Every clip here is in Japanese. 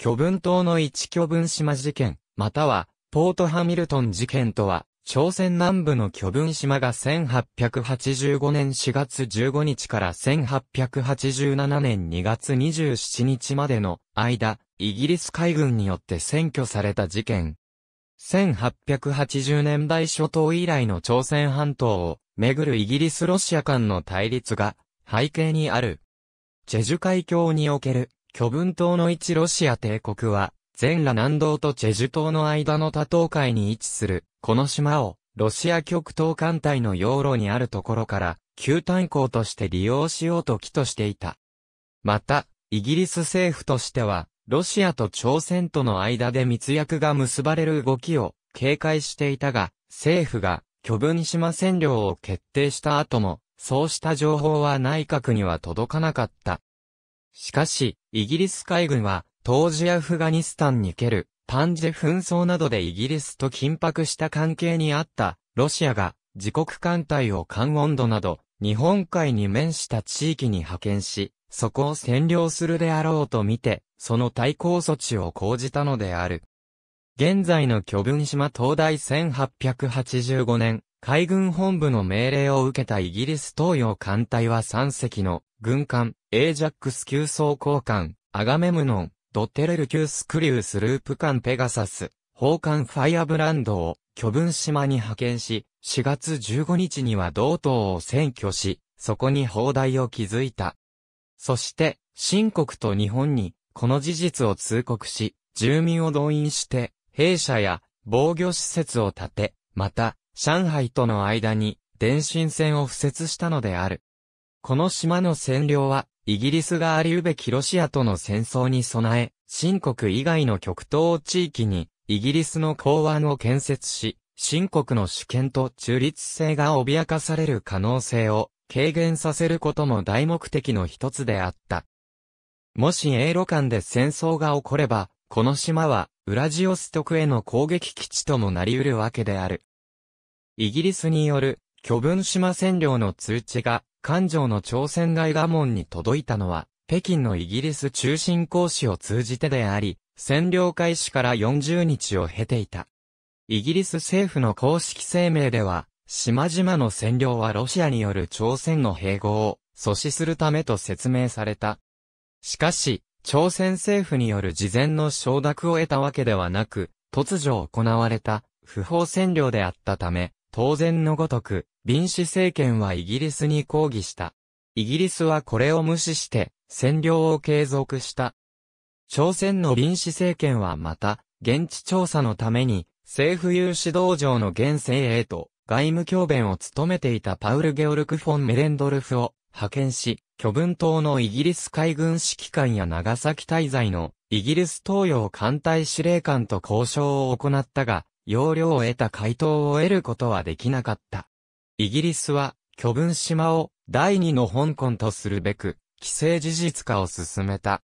巨文島の一巨文島事件、または、ポートハミルトン事件とは、朝鮮南部の巨文島が1885年4月15日から1887年2月27日までの間、イギリス海軍によって占拠された事件。1880年代初頭以来の朝鮮半島をめぐるイギリスロシア間の対立が背景にある。チェジュ海峡における巨文島の一ロシア帝国は、全羅南道とチェジュ島の間の多島海に位置する、この島を、ロシア極東艦隊の養老にあるところから、旧炭鉱として利用しようと起としていた。また、イギリス政府としては、ロシアと朝鮮との間で密約が結ばれる動きを警戒していたが、政府が巨文島占領を決定した後も、そうした情報は内閣には届かなかった。しかし、イギリス海軍は、当時アフガニスタンにける、パンジェ紛争などでイギリスと緊迫した関係にあった、ロシアが、自国艦隊を関温度など、日本海に面した地域に派遣し、そこを占領するであろうと見て、その対抗措置を講じたのである。現在の巨文島東大1885年、海軍本部の命令を受けたイギリス東洋艦隊は3隻の軍艦、エージャックス級装甲艦、アガメムノン、ドッテレル級スクリュースループ艦ペガサス、砲艦ファイアブランドを巨分島に派遣し、4月15日には同島を占拠し、そこに砲台を築いた。そして、新国と日本に、この事実を通告し、住民を動員して、兵舎や防御施設を建て、また、上海との間に電信線を敷設したのである。この島の占領は、イギリスがありうべきロシアとの戦争に備え、新国以外の極東地域に、イギリスの港湾を建設し、新国の主権と中立性が脅かされる可能性を軽減させることも大目的の一つであった。もし英露間で戦争が起これば、この島は、ウラジオストクへの攻撃基地ともなり得るわけである。イギリスによる巨文島占領の通知が、環状の朝鮮外賀門に届いたのは、北京のイギリス中心公使を通じてであり、占領開始から40日を経ていた。イギリス政府の公式声明では、島々の占領はロシアによる朝鮮の併合を阻止するためと説明された。しかし、朝鮮政府による事前の承諾を得たわけではなく、突如行われた不法占領であったため、当然のごとく、臨死政権はイギリスに抗議した。イギリスはこれを無視して、占領を継続した。朝鮮の臨死政権はまた、現地調査のために、政府有志道場の現政へと、外務教弁を務めていたパウル・ゲオルク・フォン・メレンドルフを派遣し、巨文島のイギリス海軍指揮官や長崎滞在のイギリス東洋艦隊司令官と交渉を行ったが、要領を得た回答を得ることはできなかった。イギリスは、巨文島を第二の香港とするべく、既成事実化を進めた。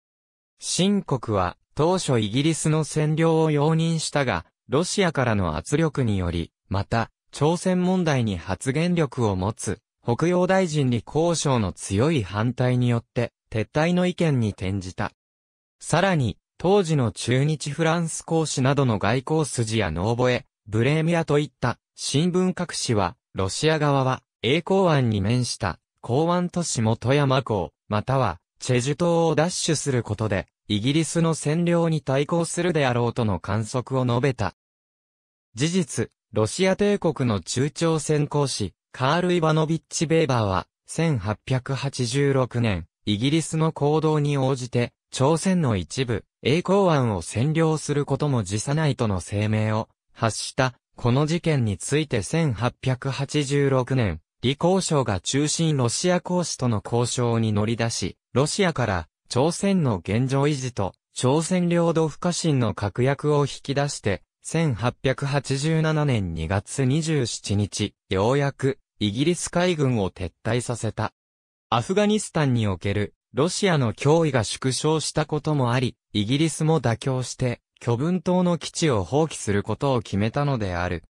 新国は、当初イギリスの占領を容認したが、ロシアからの圧力により、また、朝鮮問題に発言力を持つ、北洋大臣に交渉の強い反対によって、撤退の意見に転じた。さらに、当時の中日フランス公使などの外交筋やノーボエ、ブレーミアといった新聞各紙は、ロシア側は栄光湾に面した港湾都市元山港、またはチェジュ島を奪取することで、イギリスの占領に対抗するであろうとの観測を述べた。事実、ロシア帝国の中朝鮮行使、カール・イバノビッチ・ベーバーは、1886年、イギリスの行動に応じて、朝鮮の一部、栄光案を占領することも辞さないとの声明を発した。この事件について1886年、李光省が中心ロシア公使との交渉に乗り出し、ロシアから朝鮮の現状維持と朝鮮領土不可侵の確約を引き出して、1887年2月27日、ようやくイギリス海軍を撤退させた。アフガニスタンにおけるロシアの脅威が縮小したこともあり、イギリスも妥協して、巨文島の基地を放棄することを決めたのである。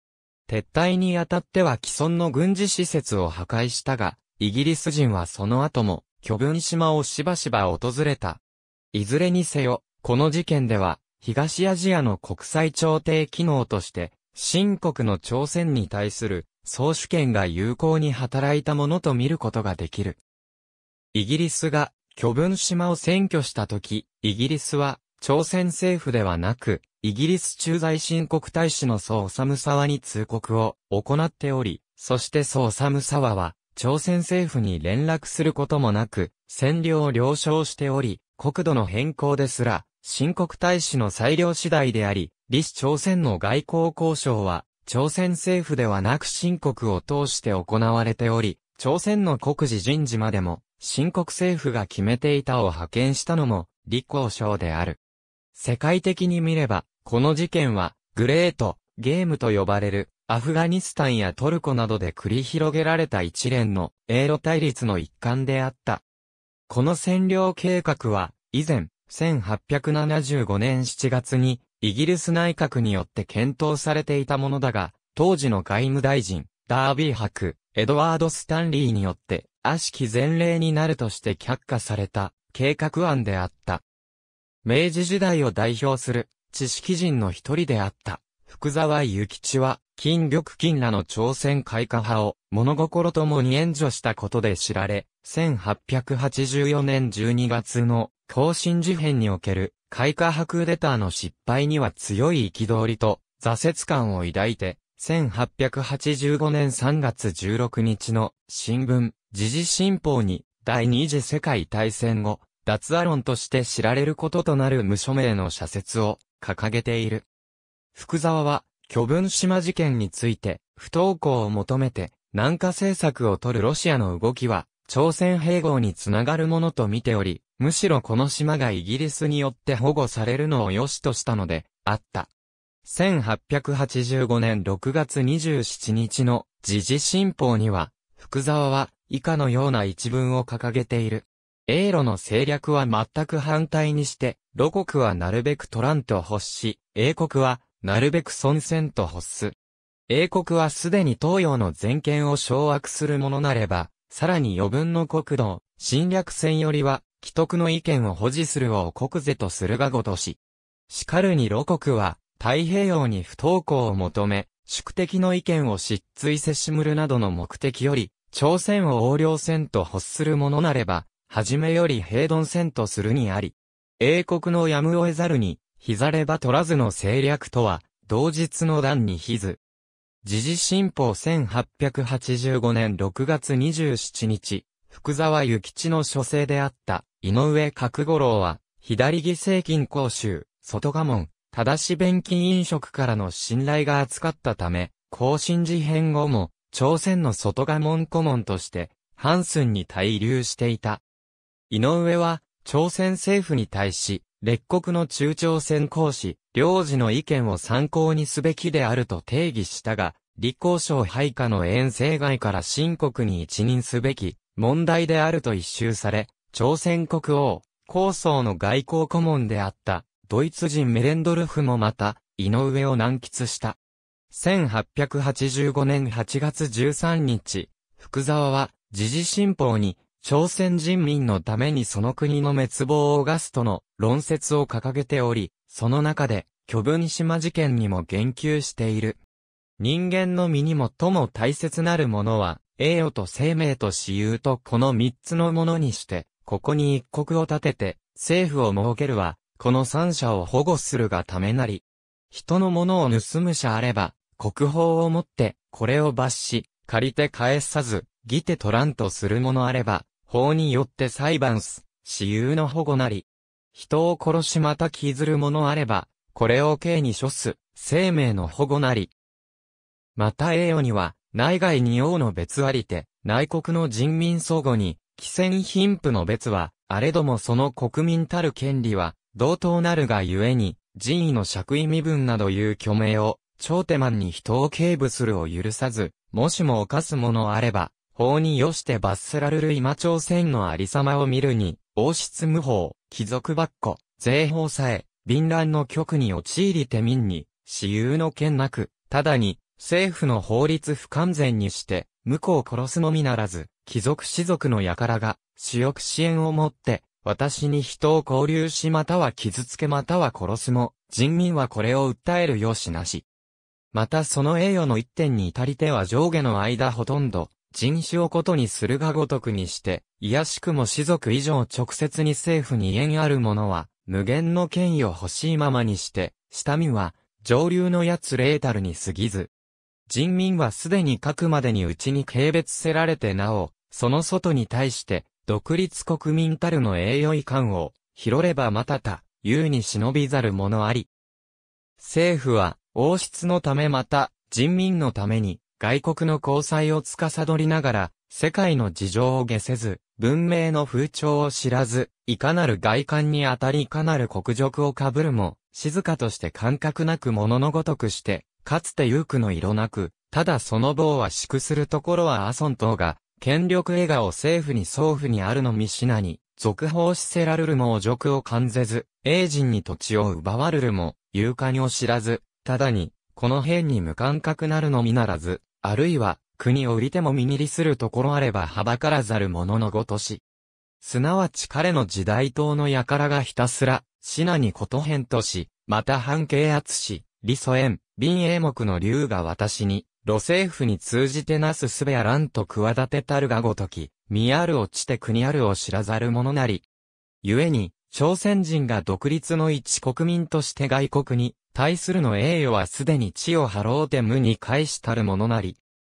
撤退にあたっては既存の軍事施設を破壊したが、イギリス人はその後も、巨文島をしばしば訪れた。いずれにせよ、この事件では、東アジアの国際調停機能として、新国の朝鮮に対する、総主権が有効に働いたものと見ることができる。イギリスが巨文島を占拠したとき、イギリスは朝鮮政府ではなく、イギリス駐在申告大使の宋サワに通告を行っており、そして宋サワは朝鮮政府に連絡することもなく、占領を了承しており、国土の変更ですら、申告大使の裁量次第であり、李氏朝鮮の外交交渉は、朝鮮政府ではなく申告を通して行われており、朝鮮の国事人事までも、新国政府が決めていたを派遣したのも、李光省である。世界的に見れば、この事件は、グレート、ゲームと呼ばれる、アフガニスタンやトルコなどで繰り広げられた一連の英露対立の一環であった。この占領計画は、以前、1875年7月に、イギリス内閣によって検討されていたものだが、当時の外務大臣、ダービー博、エドワード・スタンリーによって、悪しき前例になるとして却下された計画案であった。明治時代を代表する知識人の一人であった福沢諭吉は金玉金らの朝鮮開化派を物心ともに援助したことで知られ、1884年12月の更新事変における開化派クーデターの失敗には強い憤りと挫折感を抱いて1885年3月16日の新聞、時事新報に第二次世界大戦後、脱アロンとして知られることとなる無署名の社説を掲げている。福沢は、巨文島事件について、不登校を求めて、南下政策を取るロシアの動きは、朝鮮併合につながるものと見ており、むしろこの島がイギリスによって保護されるのを良しとしたので、あった。1885年6月27日の時事新報には、福沢は以下のような一文を掲げている。英路の政略は全く反対にして、露国はなるべく取らんと欲し、英国はなるべく孫戦と欲す。英国はすでに東洋の全権を掌握するものなれば、さらに余分の国土、侵略戦よりは、既得の意見を保持するを国是とするがごとし。しかるに露国は、太平洋に不登校を求め、宿敵の意見を失墜せしむるなどの目的より、朝鮮を横領せんと欲するものなれば、はじめより平凡せんとするにあり、英国のやむを得ざるに、ひざれば取らずの政略とは、同日の段にひず。時事新報1885年6月27日、福沢諭吉の書生であった、井上角五郎は、左義政金講習、外賀門、ただし弁金飲食からの信頼が厚かったため、更新事変後も、朝鮮の外賀門顧問として、ハンスンに滞留していた。井上は、朝鮮政府に対し、列国の中朝鮮公使、領事の意見を参考にすべきであると定義したが、李光省配下の遠征外から新国に一任すべき問題であると一周され、朝鮮国王、高層の外交顧問であったドイツ人メレンドルフもまた、井上を南喫した。1885年8月13日、福沢は、時事新報に、朝鮮人民のためにその国の滅亡をガスとの論説を掲げており、その中で、巨文島事件にも言及している。人間の身に最も大切なるものは、栄誉と生命と私有とこの三つのものにして、ここに一国を立てて、政府を設けるは、この三者を保護するがためなり。人のものを盗む者あれば、国宝をもって、これを罰し、借りて返さず、義手取らんとする者あれば、法によって裁判す、私有の保護なり。人を殺しまた傷るものあれば、これを刑に処す、生命の保護なり。また栄誉には、内外に王の別ありて、内国の人民相互に、既戦貧富の別は、あれどもその国民たる権利は、同等なるがゆえに、人位の爵位身分などいう虚名を、超手間に人を警部するを許さず、もしも犯すものあれば、法によして罰せられる今朝鮮のありさまを見るに、王室無法、貴族ばっこ、税法さえ、貧乱の局に陥りて民に、私有の権なく、ただに、政府の法律不完全にして、無を殺すのみならず、貴族士族の輩が、私欲支援をもって、私に人を交流しまたは傷つけまたは殺すも、人民はこれを訴えるよしなし。またその栄誉の一点に至り手は上下の間ほとんど、人種をことにするがごとくにして、いやしくも士族以上直接に政府に縁ある者は、無限の権威を欲しいままにして、下見は、上流のやつレータルに過ぎず。人民はすでに書くまでにうちに軽蔑せられてなお、その外に対して、独立国民たるの栄誉遺憾を、拾ればまたた、優に忍びざるものあり。政府は、王室のためまた、人民のために、外国の交際を司りながら、世界の事情を下せず、文明の風潮を知らず、いかなる外観にあたりいかなる国辱をかぶるも、静かとして感覚なく物のごとくして、かつて有苦の色なく、ただその棒は祝するところはアソン等が、権力映画を政府に送付にあるのみしなに、続報しせらるるも辱を感ぜず、英人に土地を奪わるるも、勇敢を知らず、ただに、この辺に無感覚なるのみならず、あるいは、国を売りても耳にりするところあればはばからざるもののごとし。すなわち彼の時代党の輩がひたすら、シナにことへんとし、また半径圧し、理祖縁、林英目の竜が私に、路政府に通じてなすすべやらんと企てたるがごとき、身あるをちて国あるを知らざる者なり。故に、朝鮮人が独立の一国民として外国に対するの栄誉はすでに地を張ろうて無に返したるものなり。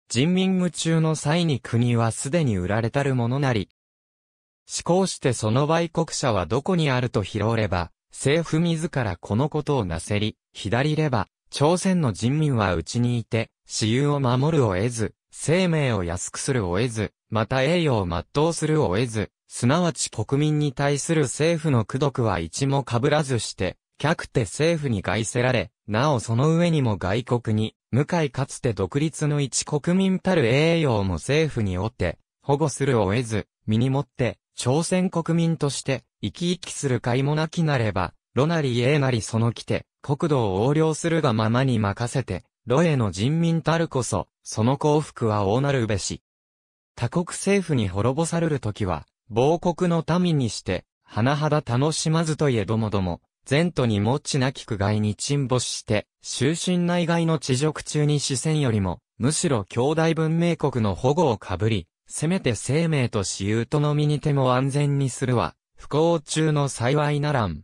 人民夢中の際に国はすでに売られたるものなり。思考してその売国者はどこにあると拾れば、政府自らこのことをなせり、左れば、朝鮮の人民はうちにいて、私有を守るを得ず、生命を安くするを得ず、また栄誉を全うするを得ず、すなわち国民に対する政府の苦毒は一も被らずして、客手政府に外せられ、なおその上にも外国に、向かいかつて独立の一国民たる栄養も政府におって、保護するを得ず、身にもって、朝鮮国民として、生き生きする甲斐もなきなれば、炉なり栄なりその来て、国土を横領するがままに任せて、ロエの人民たるこそ、その幸福は大なるべし。他国政府に滅ぼされるときは、亡国の民にして、甚だ楽しまずといえどもども、前途にもちなき苦害に沈没して、終身内外の地辱中に視線よりも、むしろ兄弟文明国の保護をかぶり、せめて生命と私有との身にても安全にするは、不幸中の幸いならん。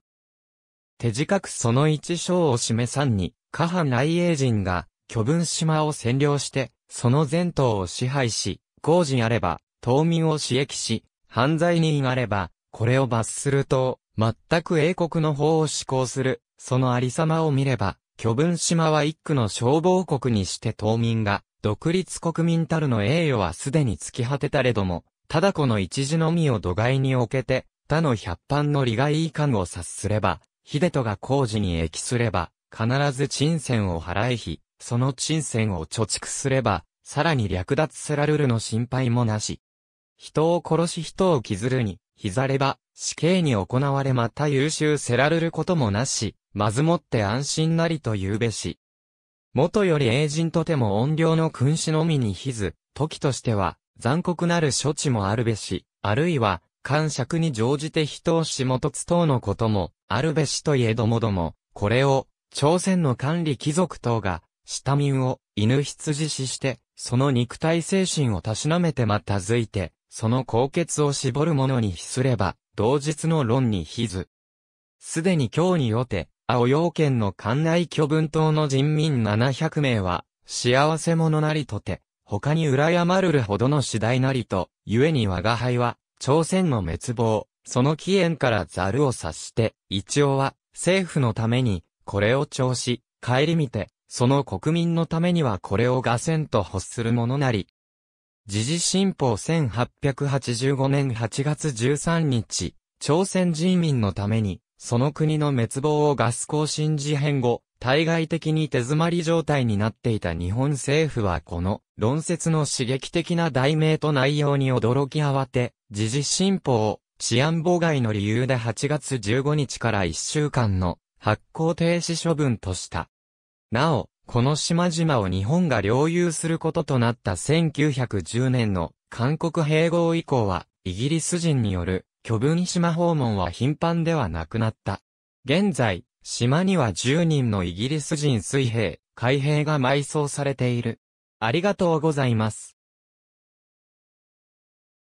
手近くその一章を示さんに、下半内英人が、巨文島を占領して、その全島を支配し、工事あれば、島民を刺激し、犯罪人あれば、これを罰すると、全く英国の法を施行する、そのありさまを見れば、巨文島は一区の消防国にして島民が、独立国民たるの栄誉はすでに尽き果てたれども、ただこの一時のみを土害に置けて、他の百般の利害遺憾を察すれば、秀人が工事に益すれば、必ず沈船を払いひ、その沈銭を貯蓄すれば、さらに略奪せられるの心配もなし。人を殺し人を傷るに、膝れば、死刑に行われまた優秀せられることもなし、まずもって安心なりと言うべし。元より英人とても怨霊の君子のみにひず、時としては、残酷なる処置もあるべし、あるいは、感触に乗じて人を下とつ等のことも、あるべしといえどもども、これを、朝鮮の管理貴族等が、下民を犬羊死して、その肉体精神をたしなめてまたづいて、その高血を絞る者に比すれば、同日の論に比ず。すでに今日によて、青陽県の館内巨文島の人民700名は、幸せ者なりとて、他に羨まるるほどの次第なりと、故に我が輩は、朝鮮の滅亡、その起源からざるを察して、一応は、政府のために、これを調子、帰り見て、その国民のためにはこれを合戦と欲するものなり。時事新報1885年8月13日、朝鮮人民のために、その国の滅亡をガス更新事変後、対外的に手詰まり状態になっていた日本政府はこの論説の刺激的な題名と内容に驚き慌て、時事新報を治安妨害の理由で8月15日から1週間の発行停止処分とした。なお、この島々を日本が領有することとなった1910年の韓国併合以降は、イギリス人による巨文島訪問は頻繁ではなくなった。現在、島には10人のイギリス人水兵、海兵が埋葬されている。ありがとうございます。